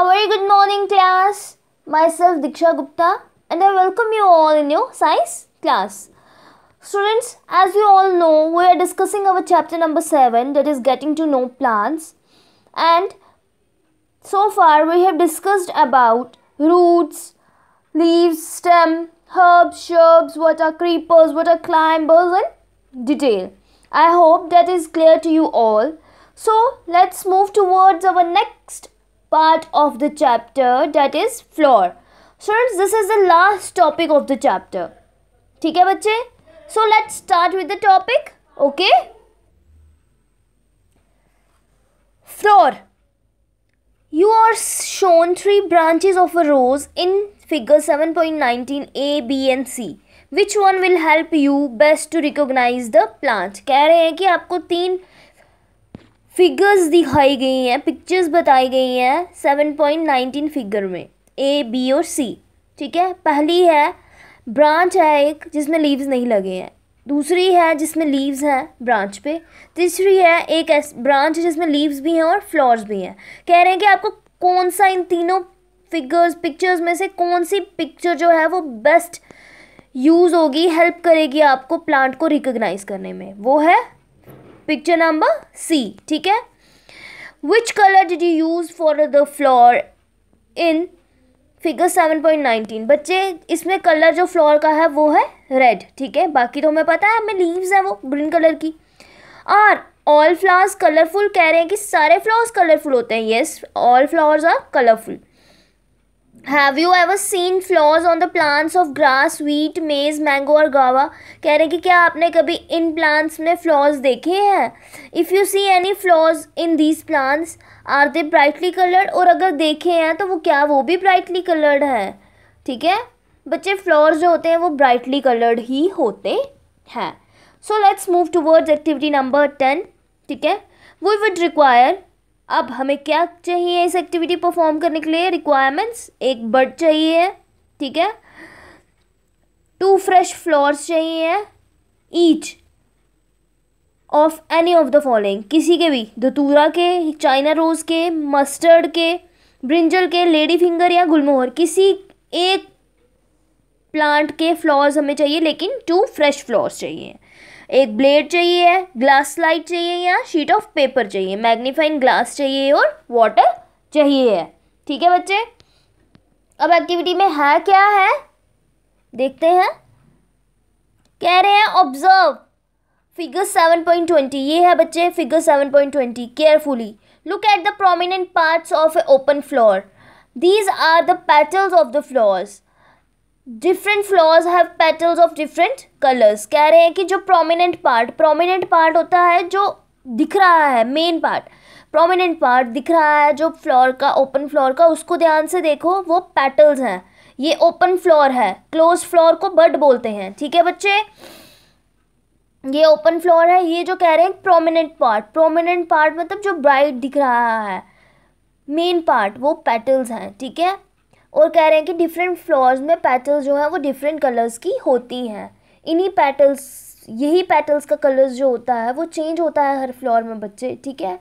A very good morning class. Myself Diksha Gupta and I welcome you all in your science class. Students, as you all know, we are discussing our chapter number 7 that is getting to know plants. And so far we have discussed about roots, leaves, stem, herbs, shrubs, what are creepers, what are climbers and detail. I hope that is clear to you all. So let's move towards our next part of the chapter that is floor. Students, this is the last topic of the chapter. theek hai बच्चे so let's start with the topic okay floor you are shown three branches of a rose in figure 7.19 A, B and C. Which one will help you best to recognize the plant? keh rahe hain ki aapko teen figures दिखाई गई हैं pictures बताई गई हैं seven point nineteen figure में A B और सी ठीक है पहली है ब्रांच है एक जिसमें लीव्स नहीं लगे हैं दूसरी है जिसमें लीव्स हैं ब्रांच पे तीसरी है एक ऐस ब्रांच जिसमें लीव्स भी हैं और फ्लावर्स भी हैं कह रहे हैं कि आपको कौन सा इन तीनों फिगर्स पिक्चर्स में से कौन सी पिक्चर जो है वो बेस्ट यूज़ होगी हेल्प करेगी आपको प्लांट को रिकग्नाइज करने में वो है पिक्चर नंबर सी ठीक है which colour did you use for the flower in figure seven point nineteen बच्चे इसमें कलर जो फ्लोर का है वो है रेड ठीक है बाकी तो हमें पता है हमें लीव्स हैं वो ग्रीन कलर की और ऑल फ्लावर्स कलरफुल कह रहे हैं कि सारे फ्लावर्स कलरफुल होते हैं yes all flowers are colourful have you ever seen flowers on the plants of grass wheat maize mango और गावा कह रहे हैं कि क्या आपने कभी इन प्लांट्स में फ्लॉज देखे हैं if you see any flowers in these plants are they brightly coloured और अगर देखे हैं तो वो क्या वो भी ब्राइटली कलर्ड है ठीक है बच्चे फ्लॉर्स जो होते हैं वो ब्राइटली कलर्ड ही होते हैं so let's move towards activity number ten ठीक है वी वुड रिक्वायर अब हमें क्या चाहिए इस एक्टिविटी परफॉर्म करने के लिए रिक्वायरमेंट्स एक बर्ड चाहिए ठीक है टू फ्रेश फ्लॉर्स चाहिए each of any of the following किसी के भी धतूरा के चाइना रोज़ के मस्टर्ड के ब्रिंजल के लेडी फिंगर या गुलमोहर किसी एक प्लांट के फ्लावर्स हमें चाहिए लेकिन टू फ्रेश फ्लावर्स चाहिए एक ब्लेड चाहिए है ग्लास स्लाइड चाहिए या शीट ऑफ पेपर चाहिए मैग्नीफाइन ग्लास चाहिए और वाटर चाहिए है ठीक है बच्चे अब एक्टिविटी में है क्या है देखते हैं कह रहे हैं observe figure seven point twenty ये है बच्चे figure seven point twenty carefully look at the prominent parts of a open flower these are the petals of the flowers different flowers have petals of different colours कह रहे हैं कि जो prominent part prominent part होता है जो दिख रहा है मेन पार्ट प्रोमिनेंट पार्ट दिख रहा है जो फ्लोर का ओपन फ्लोर का उसको ध्यान से देखो वो पेटल्स हैं ये ओपन फ्लोर है क्लोज फ्लोर को बर्ड बोलते हैं ठीक है बच्चे ये ओपन फ्लोर है ये जो कह रहे हैं प्रोमिनेंट पार्ट प्रोमिनेंट पार्ट मतलब जो ब्राइट दिख रहा है मेन पार्ट वो पेटल्स हैं ठीक है और कह रहे हैं कि डिफरेंट फ्लावर्स में पेटल्स जो हैं वो डिफरेंट कलर्स की होती हैं इन्हीं पेटल्स यही पेटल्स का कलर्स जो होता है वो चेंज होता है हर फ्लावर में बच्चे ठीक है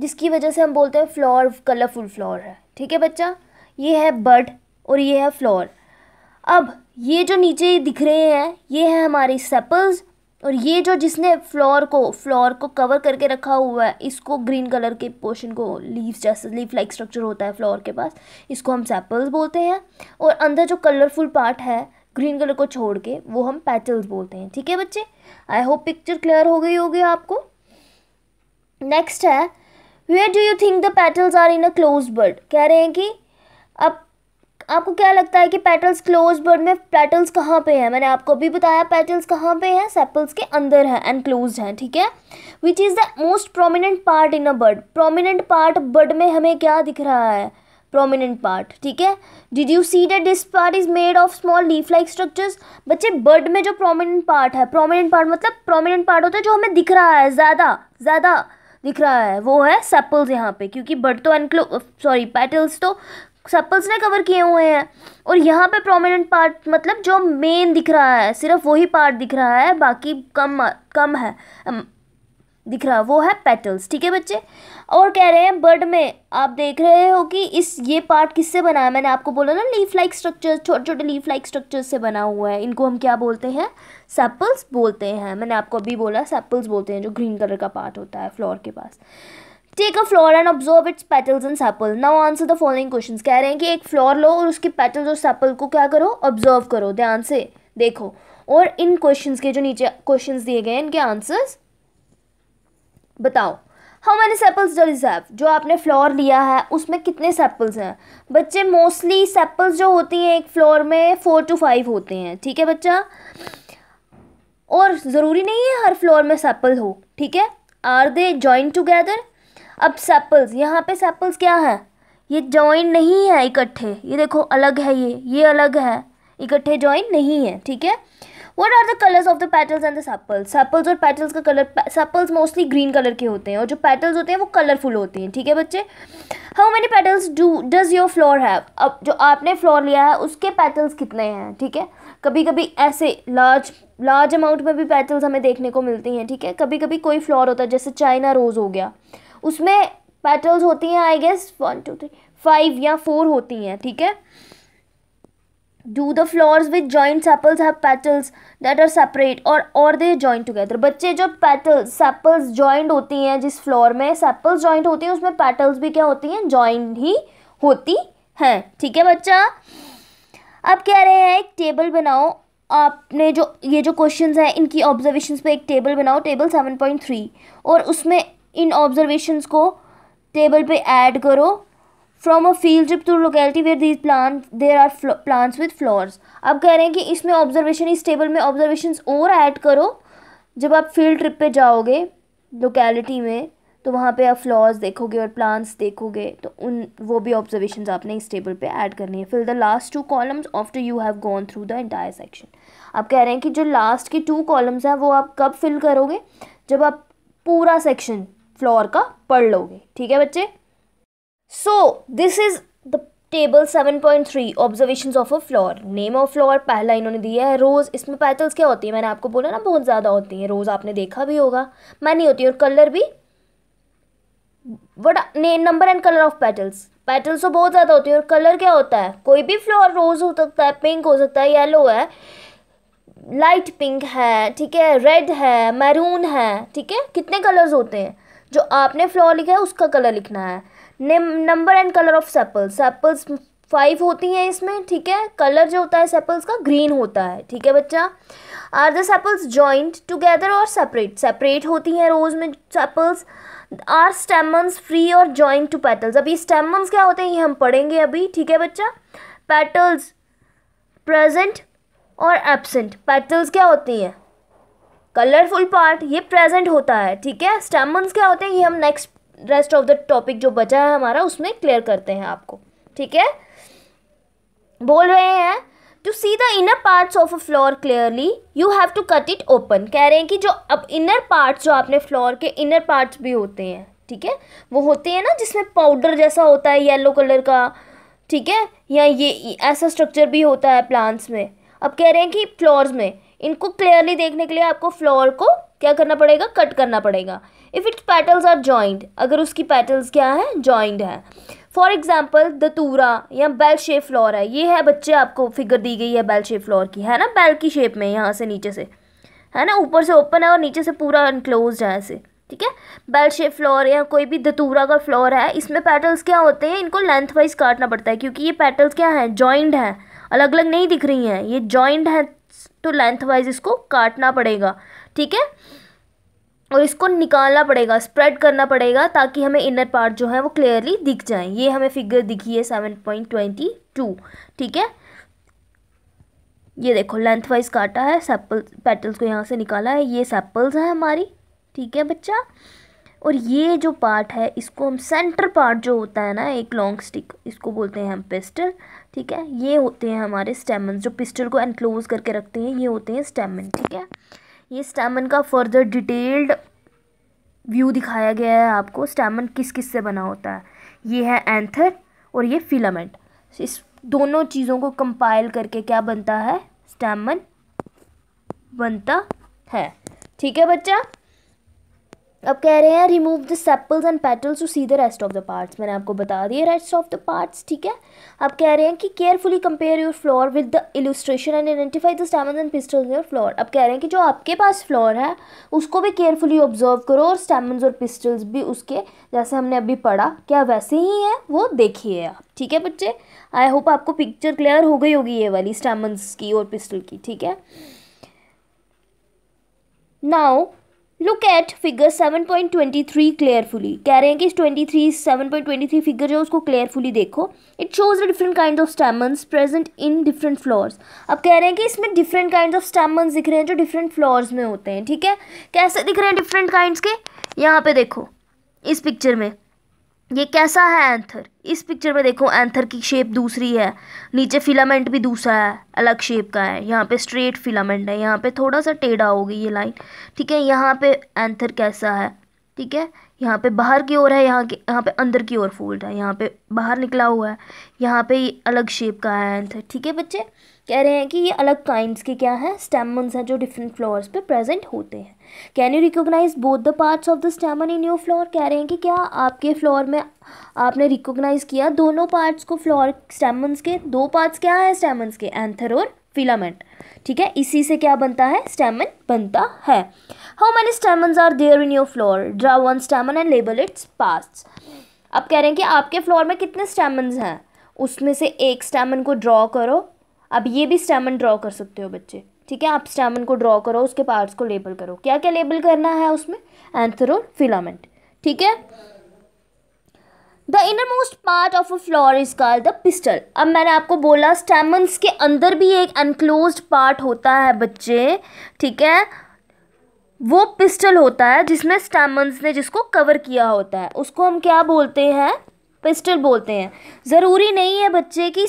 जिसकी वजह से हम बोलते हैं फ्लावर कलरफुल फ्लावर है ठीक है बच्चा ये है बर्ड और ये है फ्लावर अब ये जो नीचे दिख रहे हैं ये है हमारी सेपल्स और ये जो जिसने फ्लोर को फ्लोर को कवर करके रखा हुआ है इसको ग्रीन कलर के पोर्शन को लीव्स जैसे लीफ लाइक स्ट्रक्चर होता है फ्लोर के पास इसको हम सैपल्स बोलते हैं और अंदर जो कलरफुल पार्ट है ग्रीन कलर को छोड़ के वो हम पैटल्स बोलते हैं ठीक है बच्चे आई होप पिक्चर क्लियर हो गई होगी आपको नेक्स्ट है where do you think the petals are in a close bud कह रहे हैं कि अब आपको क्या लगता है कि पेटल्स क्लोज बर्ड में पेटल्स कहाँ पे हैं मैंने आपको भी बताया पेटल्स कहाँ पे हैं सेपल्स के अंदर हैं एंड क्लोज हैं ठीक है which is the most prominent part in a bud prominent part bud में हमें क्या दिख रहा है प्रोमिनेंट पार्ट ठीक है did you see that this part is made of small leaf like structures बच्चे बर्ड में जो प्रोमिनेंट पार्ट है प्रोमिनेंट पार्ट मतलब प्रोमिनेंट पार्ट होता है जो हमें दिख रहा है ज़्यादा ज़्यादा दिख रहा है वो है सेपल्स यहाँ पे क्योंकि बर्ड तो एनक्लो सॉरी पेटल्स तो सैपल्स ने कवर किए हुए हैं और यहाँ पे प्रोमिनेंट पार्ट मतलब जो मेन दिख रहा है सिर्फ वही पार्ट दिख रहा है बाकी कम कम है दिख रहा है वो है पेटल्स ठीक है बच्चे और कह रहे हैं बर्ड में आप देख रहे हो कि इस ये पार्ट किससे बना है मैंने आपको बोला ना लीफ लाइक स्ट्रक्चर छोटे छोटे लीफ लाइक स्ट्रक्चर से बना हुआ है इनको हम क्या बोलते हैं सेप्पल्स बोलते हैं मैंने आपको अभी बोला सेप्पल्स बोलते हैं जो ग्रीन कलर का पार्ट होता है फ्लोर के पास take a flower and observe its petals and sepal now answer the following question कह रहे हैं कि एक फ्लोर लो और उसके पेटल्स और सेपल को क्या करो ऑब्जर्व करो ध्यान से देखो और इन क्वेश्चन के जो नीचे क्वेश्चन दिए गए हैं इनके आंसर्स बताओ how many sepals is have जो आपने फ्लोर लिया है उसमें कितने सेपल्स हैं बच्चे मोस्टली सेपल्स जो होती हैं एक फ्लोर में फोर टू फाइव होते हैं ठीक है बच्चा और ज़रूरी नहीं है हर फ्लोर में सेपल हो ठीक है आर दे जॉइन टुगेदर अब सेपल्स यहाँ पे सेपल्स क्या है ये जॉइन नहीं है इकट्ठे ये देखो अलग है ये ये अलग है इकट्ठे जॉइन नहीं है ठीक है what are the colours of the petals and the sepals sepals और पैटल्स का colour sepals mostly green colour के होते हैं और जो पैटल्स होते हैं वो कलरफुल होते हैं ठीक है बच्चे how many petals do does your flower have अब जो आपने फ्लोर लिया है उसके पैटल्स कितने हैं ठीक है कभी कभी ऐसे लार्ज लार्ज अमाउंट में भी पैटल्स हमें देखने को मिलती हैं ठीक है कभी कभी कोई फ्लोर होता है जैसे चाइना रोज़ हो गया उसमें पेटल्स होती हैं I guess one two three five या फोर होती हैं ठीक है do the flowers with joint sepals have petals that are separate और और दे जॉइंट टुगेदर बच्चे जो पेटल्स सेपल्स जॉइंट होती हैं जिस फ्लोर में सेपल्स जॉइंट होती हैं उसमें पेटल्स भी क्या होती हैं जॉइंट ही होती हैं ठीक है बच्चा अब कह रहे हैं एक टेबल बनाओ आपने जो ये जो क्वेश्चन हैं इनकी ऑब्जर्वेशन पे एक टेबल बनाओ टेबल सेवन पॉइंट थ्री और उसमें इन ऑब्जर्वेशंस को टेबल पे ऐड करो from a field trip to locality where these plan there are plants with flowers अब कह रहे हैं कि इसमें ऑब्जर्वेशन इस टेबल में ऑब्जर्वेशन और ऐड करो जब आप फील्ड ट्रिप पे जाओगे लोकेलिटी में तो वहाँ पे आप फ्लॉर्स देखोगे और प्लांट्स देखोगे तो उन वो भी ऑब्जर्वेशन आपने इस टेबल पे ऐड करनी है fill the last two columns after you have gone through the entire section आप कह रहे हैं कि जो लास्ट के टू कॉलम्स हैं वो आप कब फिल करोगे जब आप पूरा सेक्शन फ्लोर का पढ़ लोगे ठीक है बच्चे so this is the table seven point three observation of a flower name of flower पहला इन्होंने दिया है रोज़ इसमें पैटल्स क्या होती है मैंने आपको बोला ना बहुत ज़्यादा होती है रोज़ आपने देखा भी होगा मैं नहीं होती और कलर भी what number and colour of petals petals तो बहुत ज़्यादा होती है और कलर क्या होता है कोई भी फ्लोर रोज़ हो सकता है पिंक हो सकता है येलो है लाइट पिंक है ठीक है रेड है मैरून है ठीक है कितने कलर्स होते हैं जो आपने फ्लावर लिखा है उसका कलर लिखना है number and colour of sepal sepals five होती हैं इसमें ठीक है कलर जो होता है सेप्पल्स का ग्रीन होता है ठीक है बच्चा are the sepals joint together और सेपरेट सेपरेट होती हैं रोज में सेपल्स आर स्टेमन्स फ्री और जॉइंट टू पेटल्स अभी स्टेमन्स क्या होते हैं ये हम पढ़ेंगे अभी ठीक है बच्चा पेटल्स प्रेजेंट और एबसेंट पेटल्स क्या होती हैं कलरफुल पार्ट ये प्रेजेंट होता है ठीक है स्टेमन्स क्या होते हैं ये हम next rest of the topic जो बचा है हमारा उसमें क्लियर करते हैं आपको ठीक है बोल रहे हैं to see the inner parts of a flower clearly you have to cut it open कह रहे हैं कि जो अब इनर पार्ट्स जो आपने फ्लोर के इनर पार्ट्स भी होते हैं ठीक है वो होते हैं ना जिसमें पाउडर जैसा होता है येलो कलर का ठीक है या ये ऐसा स्ट्रक्चर भी होता है प्लांट्स में अब कह रहे हैं कि फ्लोर्स में इनको क्लियरली देखने के लिए आपको फ्लोर को क्या करना पड़ेगा कट करना पड़ेगा if its petals are joint अगर उसकी पेटल्स क्या है जॉइंट है फॉर एग्जाम्पल दतूरा या बेल शेप फ्लोर है ये है बच्चे आपको फिगर दी गई है बेल शेप फ्लोर की है ना बेल की शेप में यहाँ से नीचे से है ना ऊपर से ओपन है और नीचे से पूरा इनक्लोज है ऐसे ठीक है बेल शेप फ्लोर या कोई भी दतूरा का फ्लोर है इसमें पेटल्स क्या होते हैं इनको लेंथ वाइज काटना पड़ता है क्योंकि ये पेटल्स क्या हैं जॉइंट हैं अलग अलग नहीं दिख रही हैं ये जॉइंट हैं तो लेंथ वाइज इसको काटना पड़ेगा ठीक है और इसको निकालना पड़ेगा स्प्रेड करना पड़ेगा ताकि हमें इनर पार्ट जो है वो क्लियरली दिख जाए ये हमें फिगर दिखी है सेवन पॉइंट ट्वेंटी टू ठीक है ये देखो लेंथ वाइज काटा है सेप्पल पेटल्स को यहाँ से निकाला है ये सैपल्स हैं हमारी ठीक है बच्चा और ये जो पार्ट है इसको हम सेंटर पार्ट जो होता है ना एक लॉन्ग स्टिक इसको बोलते हैं हम पेस्टल ठीक है ये होते हैं हमारे स्टेमन जो पिस्टल को एनक्लोज करके रखते हैं ये होते हैं स्टेमन ठीक है ये स्टेमन का फर्दर डिटेल्ड व्यू दिखाया गया है आपको स्टेमन किस किस से बना होता है ये है एंथर और ये फिलामेंट इस दोनों चीज़ों को कंपाइल करके क्या बनता है स्टेमन बनता है ठीक है बच्चा अब कह रहे हैं remove the sepals and petals to see the rest of the parts मैंने आपको बता दिया रेस्ट ऑफ द पार्ट्स ठीक है अब कह रहे हैं कि carefully compare your flower with the illustration and identify the stamen and pistils your flower अब कह रहे हैं कि जो आपके पास फ्लोर है उसको भी केयरफुली ऑब्जर्व करो और स्टेमन और पिस्टल्स भी उसके जैसे हमने अभी पढ़ा क्या वैसे ही है वो देखिए आप ठीक है बच्चे आई होप आपको पिक्चर क्लियर हो गई होगी ये वाली स्टेमन की और पिस्टल की ठीक है now look at figure seven point twenty three carefully कह रहे हैं कि इस twenty three seven point twenty three figure जो है उसको क्लियरफुली देखो it shows the different kind of stamens present in different flowers अब कह रहे हैं कि इसमें डिफरेंट काइंड ऑफ स्टेमन्स दिख रहे हैं जो डिफरेंट फ्लोर्स में होते हैं ठीक है कैसे दिख रहे हैं डिफरेंट काइंड के यहाँ पे देखो इस पिक्चर में ये कैसा है एंथर इस पिक्चर में देखो एंथर की शेप दूसरी है नीचे फिलामेंट भी दूसरा है अलग शेप का है यहाँ पे स्ट्रेट फिलामेंट है यहाँ पे थोड़ा सा टेढ़ा होगी ये लाइन ठीक है यहाँ पे एंथर कैसा है ठीक है यहाँ पे बाहर की ओर है यहाँ के यहाँ पे अंदर की ओर फोल्ड है यहाँ पे बाहर निकला हुआ है यहाँ पे अलग शेप का है एंथर ठीक है बच्चे कह रहे हैं कि ये अलग काइंड्स के क्या है स्टेमन्स हैं जो डिफरेंट फ्लावर्स पे प्रेजेंट होते हैं can you recognise both the parts of the stamen in your flower कह रहे हैं कि क्या आपके फ्लावर में आपने रिकोगनाइज किया दोनों पार्ट्स को फ्लावर स्टेमन्स के दो पार्ट्स क्या है स्टेमन्स के एंथर और फिलामेंट ठीक है इसी से क्या बनता है स्टेमन बनता है how many stamens are there in your flower draw one stamen and label its parts अब कह रहे हैं कि आपके फ्लोर में कितने स्टेमन्स हैं उसमें से एक स्टेमन को ड्रॉ करो अब ये भी स्टेमन ड्रॉ कर सकते हो बच्चे ठीक है आप स्टेमन को ड्रॉ करो उसके पार्ट्स को लेबल करो क्या क्या लेबल करना है उसमें एंथरो फिलामेंट ठीक है the innermost part of a flower is call the pistil अब मैंने आपको बोला स्टेमन्स के अंदर भी एक अनक्लोज पार्ट होता है बच्चे ठीक है वो पिस्टल होता है जिसमें स्टेमन्स ने जिसको कवर किया होता है उसको हम क्या बोलते हैं पिस्टल बोलते हैं ज़रूरी नहीं है बच्चे कि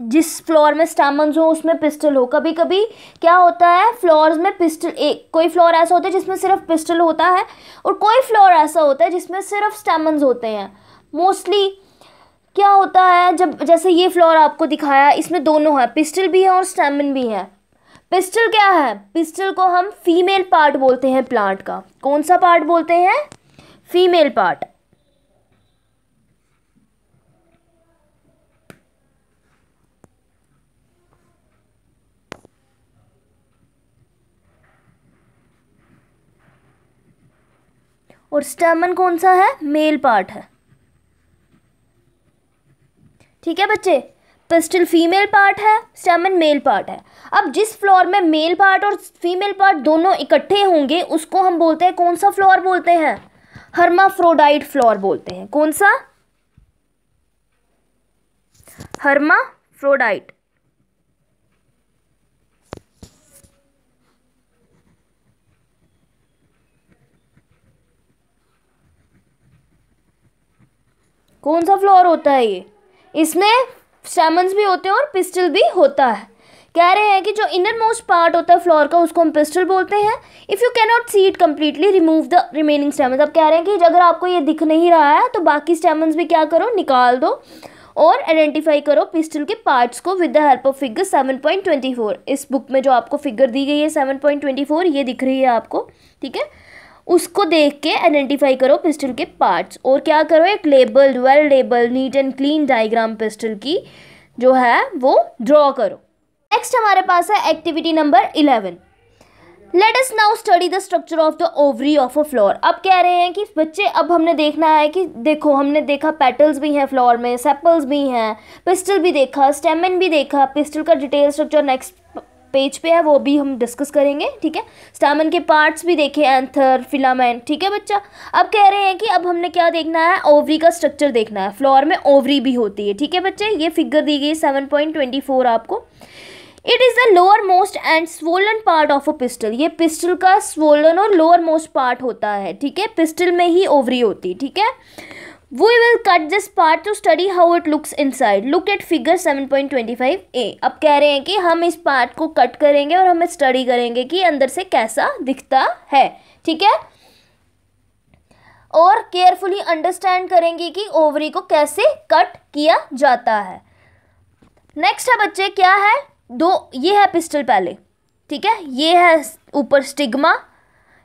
जिस फ्लोर में स्टामन्स हो उसमें पिस्टल हो कभी कभी क्या होता है फ्लोर्स में पिस्टल एक कोई फ्लोर ऐसा होता है जिसमें सिर्फ पिस्टल होता है और कोई फ्लोर ऐसा होता है जिसमें सिर्फ स्टैमन्स होते हैं मोस्टली क्या होता है जब जैसे ये फ्लोर आपको दिखाया इसमें दोनों है पिस्टल भी है और स्टैमिन भी है पिस्टल क्या है पिस्टल को हम फीमेल पार्ट बोलते हैं प्लांट का कौन सा पार्ट बोलते हैं फीमेल पार्ट और स्टेमन कौन सा है मेल पार्ट है ठीक है बच्चे पिस्टल फीमेल पार्ट है स्टेमन मेल पार्ट है अब जिस फ्लोर में मेल पार्ट और फीमेल पार्ट दोनों इकट्ठे होंगे उसको हम बोलते हैं कौन सा फ्लोर बोलते हैं हर्माफ्रोडाइट फ्लोर बोलते हैं कौन सा हर्माफ्रोडाइट कौन सा फ्लोर होता है ये इसमें स्टैमन्स भी होते हैं और पिस्टल भी होता है कह रहे हैं कि जो इनर मोस्ट पार्ट होता है फ्लोर का उसको हम पिस्टल बोलते हैं if you cannot see it completely remove the remaining stamens अब कह रहे हैं कि अगर आपको ये दिख नहीं रहा है तो बाकी स्टेमन्स भी क्या करो निकाल दो और आइडेंटिफाई करो पिस्टल के पार्ट्स को with the help of figure seven point twenty four इस बुक में जो आपको फिगर दी गई है सेवन पॉइंट ट्वेंटी फोर ये दिख रही है आपको ठीक है उसको देख के आइडेंटिफाई करो पिस्टल के पार्ट्स और क्या करो एक labelled well labelled neat and clean diagram pistil की जो है वो ड्रॉ करो नेक्स्ट हमारे पास है activity number eleven let us now study the structure of the ovary of a flower अब कह रहे हैं कि बच्चे अब हमने देखना है कि देखो हमने देखा पेटल्स भी हैं फ्लोर में सेपल्स भी हैं पिस्टल भी देखा स्टेमिन भी देखा पिस्टल का डिटेल स्ट्रक्चर नेक्स्ट पेज पे है वो भी हम डिस्कस करेंगे ठीक है स्टामन के पार्ट्स भी देखे एंथर फिलामेंट ठीक है बच्चा अब कह रहे हैं कि अब हमने क्या देखना है ओवरी का स्ट्रक्चर देखना है फ्लोर में ओवरी भी होती है ठीक है बच्चे ये फिगर दी गई सेवन पॉइंट ट्वेंटी फोर आपको it is the lowermost and swollen part of a pistil ये पिस्टल का स्वोलन और लोअर मोस्ट पार्ट होता है ठीक है पिस्टल में ही ओवरी होती है ठीक है to study how it looks inside look at figure seven point twenty five a अब कह रहे हैं कि हम इस पार्ट को कट करेंगे और हम स्टडी करेंगे कि अंदर से कैसा दिखता है ठीक है और केयरफुली अंडरस्टैंड करेंगे कि ओवरी को कैसे कट किया जाता है नेक्स्ट है बच्चे क्या है दो ये है पिस्टल पहले ठीक है ये है ऊपर स्टिग्मा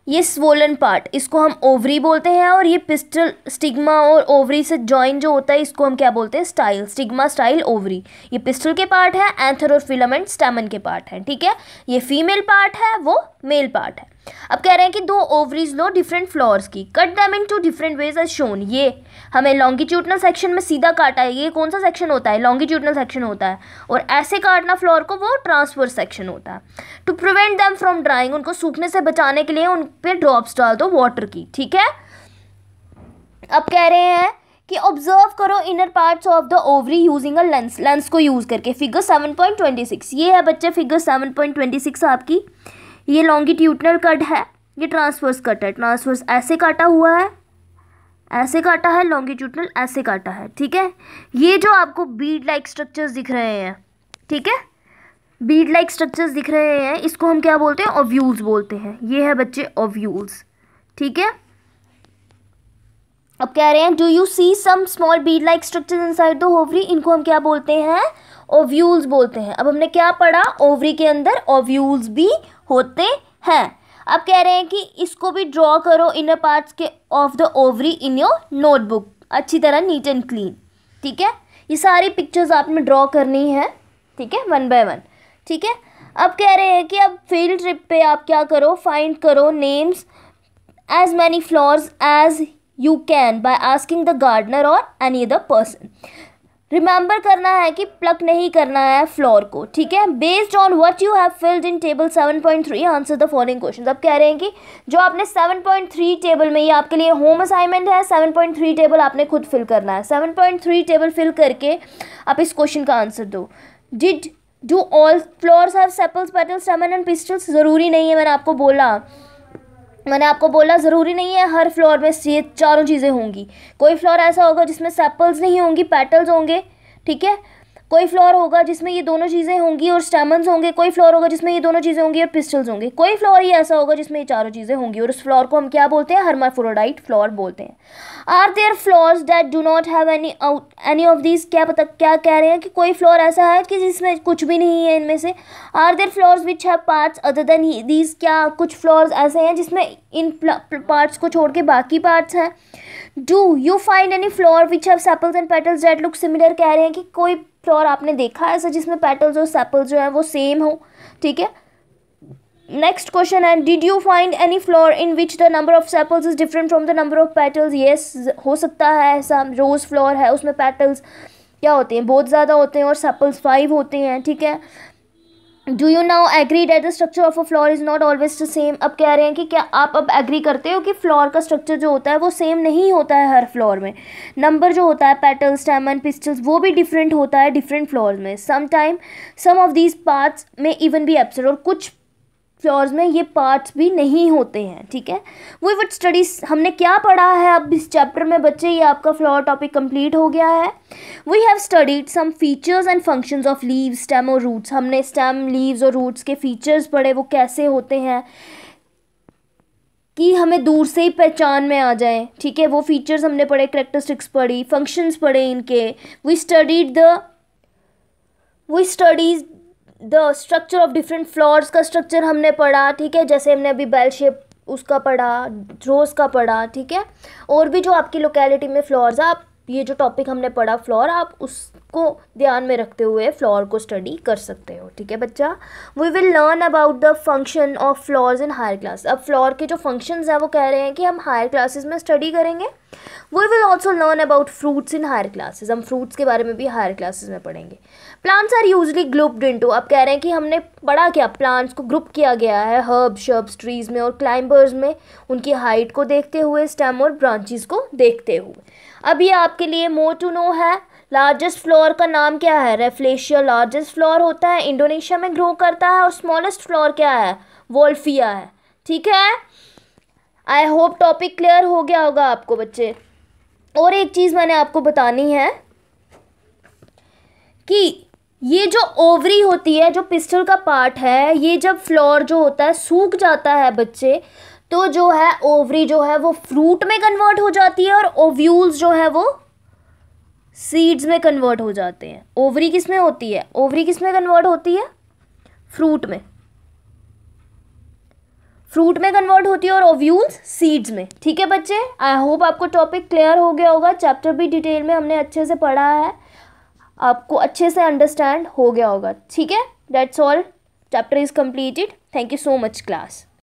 ये स्वोलन पार्ट इसको हम ओवरी बोलते हैं और ये पिस्टल स्टिग्मा और ओवरी से जॉइन जो होता है इसको हम क्या बोलते हैं स्टाइल स्टिग्मा स्टाइल ओवरी ये पिस्टल के पार्ट है एंथर और फिलामेंट स्टैमन के पार्ट हैं ठीक है ये फीमेल पार्ट है वो मेल पार्ट है अब कह रहे हैं कि दो ओवरीज लो डिफरेंट फ्लोर्स की cut them in two different ways are shown ये हमें लॉन्गिट्यूडनल सेक्शन में सीधा काटा है ये कौन सा सेक्शन होता है लॉन्गिट्यूडनल सेक्शन होता है और ऐसे काटना फ्लोर को वो ट्रांसफर सेक्शन होता है to prevent them from drying उनको सूखने से बचाने के लिए उन पर ड्रॉप्स डाल दो वाटर की ठीक है अब कह रहे हैं कि ऑब्जर्व करो inner parts of the ovary using a lens lens को यूज़ करके figure seven point twenty six ये है बच्चे figure seven point twenty six आपकी ये लॉन्गिट्यूटनल कट है ये ट्रांसवर्स कट है ट्रांसवर्स ऐसे काटा हुआ है ऐसे काटा है लॉन्गिट्यूटनल ऐसे काटा है ठीक है ये जो आपको बीड लाइक स्ट्रक्चर्स दिख रहे हैं ठीक है बीड लाइक स्ट्रक्चर्स दिख रहे हैं इसको हम क्या बोलते हैं ओव्यूल्स बोलते हैं ये है बच्चे ओव्यूल्स ठीक है अब कह रहे हैं do you see some small bead like structures inside the ovary इनको हम क्या बोलते हैं ओव्यूल्स बोलते हैं अब हमने क्या पढ़ा ओवरी के अंदर ओव्यूल्स भी होते हैं अब कह रहे हैं कि इसको भी ड्रॉ करो इनर पार्ट्स के of the ovary in your notebook अच्छी तरह नीट एंड क्लीन ठीक है ये सारी पिक्चर्स आपने ड्रॉ करनी है ठीक है वन बाय वन ठीक है अब कह रहे हैं कि अब फील्ड ट्रिप पे आप क्या करो फाइंड करो names as many flowers as you can by asking the gardener और एनी अदर पर्सन रिमेंबर करना है कि प्लक नहीं करना है फ्लोर को ठीक है based on what you have filled in table 7.3 answer the following question अब कह रहे हैं कि जो आपने 7.3 टेबल में ये आपके लिए होम असाइनमेंट है 7.3 टेबल आपने खुद फिल करना है 7.3 टेबल फिल करके आप इस क्वेश्चन का आंसर दो did do all flowers have sepals petals stamen and pistils ज़रूरी नहीं है मैंने आपको बोला मैंने आपको बोला ज़रूरी नहीं है हर फ्लोर में ये चारों चीज़ें होंगी कोई फ्लोर ऐसा होगा जिसमें सेपल्स नहीं होंगी पेटल्स होंगे ठीक है कोई फ्लोर होगा जिसमें ये दोनों चीज़ें होंगी और स्टेमन्स होंगे कोई फ्लोर होगा जिसमें ये दोनों चीज़ें होंगी और पिस्टल्स होंगे कोई फ्लोर ही ऐसा होगा जिसमें ये चारों चीज़ें होंगी और उस फ्लोर को हम क्या बोलते हैं हर्माफ्रोडाइट फ्लोर बोलते हैं are there flowers that do not have any out any of these क्या पता क्या कह रहे हैं कि कोई फ्लोर ऐसा है कि जिसमें कुछ भी नहीं है इनमें से are there flowers which have parts other than these क्या कुछ फ्लोर्स ऐसे हैं जिसमें इन पार्ट्स को छोड़ के बाकी पार्ट्स हैं do you find any flower which have sepals and petals that look similar कह रहे हैं कि कोई फ्लॉर आपने देखा ऐसा जिसमें पेटल्स और सेपल जो है वो सेम हो ठीक है नेक्स्ट क्वेश्चन है did you find any flower in which the number of sepals is different from the number of petals yes हो सकता है ऐसा रोज़ फ्लोर है उसमें पेटल्स क्या होते हैं बहुत ज़्यादा होते हैं और सेपल्स फाइव होते हैं ठीक है do you now agree that the structure of a floor is not always the same अब कह रहे हैं कि क्या आप अब एग्री करते हो कि फ्लोर का स्ट्रक्चर जो होता है वो सेम नहीं होता है हर फ्लोर में नंबर जो होता है पेटल स्टेमन पिस्टल्स वो भी डिफरेंट होता है डिफरेंट फ्लोर में sometime some of these parts में इवन be absent और कुछ फ्लोर्स में ये पार्ट्स भी नहीं होते हैं ठीक है वो वट स्टडीज हमने क्या पढ़ा है अब इस चैप्टर में बच्चे ये आपका फ्लॉर टॉपिक कंप्लीट हो गया है we have studied some features and functions of leave stem और रूट्स हमने स्टेम लीव्स और रूट्स के फीचर्स पढ़े वो कैसे होते हैं कि हमें दूर से ही पहचान में आ जाए ठीक है वो फीचर्स हमने पढ़े करेक्टरिस्टिक्स पढ़ी फंक्शंस पढ़े इनके we studied the we studies the structure of different flowers का स्ट्रक्चर हमने पढ़ा ठीक है जैसे हमने अभी बेल शेप उसका पढ़ा रोज़ का पढ़ा ठीक है और भी जो आपकी लोकेलिटी में फ्लोर्स आप ये जो टॉपिक हमने पढ़ा फ्लोर आप उस को ध्यान में रखते हुए फ्लोर को स्टडी कर सकते हो ठीक है बच्चा we will learn about the function of flowers in higher class अब फ्लोर के जो फंक्शंस हैं वो कह रहे हैं कि हम हायर क्लासेस में स्टडी करेंगे we will also learn about fruits in higher classes हम फ्रूट्स के बारे में भी हायर क्लासेज में पढ़ेंगे plants are usually grouped into अब कह रहे हैं कि हमने पढ़ा क्या प्लांट्स को ग्रुप किया गया है हर्ब शर्ब्स ट्रीज में और क्लाइंबर्स में उनकी हाइट को देखते हुए स्टेम और ब्रांचेज को देखते हुए अब ये आपके लिए मोर टू नो है लार्जेस्ट फ्लोर का नाम क्या है रेफ्लेशिया लार्जेस्ट फ्लोर होता है इंडोनेशिया में ग्रो करता है और स्मॉलेस्ट फ्लोर क्या है वोल्फिया है ठीक है आई होप टॉपिक क्लियर हो गया होगा आपको बच्चे और एक चीज़ मैंने आपको बतानी है कि ये जो ओवरी होती है जो पिस्टल का पार्ट है ये जब फ्लोर जो होता है सूख जाता है बच्चे तो जो है ओवरी जो है वो फ्रूट में कन्वर्ट हो जाती है और ओव्यूल्स जो है वो सीड्स में कन्वर्ट हो जाते हैं ओवरी किस में होती है ओवरी किस में कन्वर्ट होती है फ्रूट में फ्रूट में कन्वर्ट होती है और ओव्यूल्स सीड्स में ठीक है बच्चे आई होप आपको टॉपिक क्लियर हो गया होगा चैप्टर भी डिटेल में हमने अच्छे से पढ़ा है आपको अच्छे से अंडरस्टैंड हो गया होगा ठीक है that's all chapter is completed thank you so much class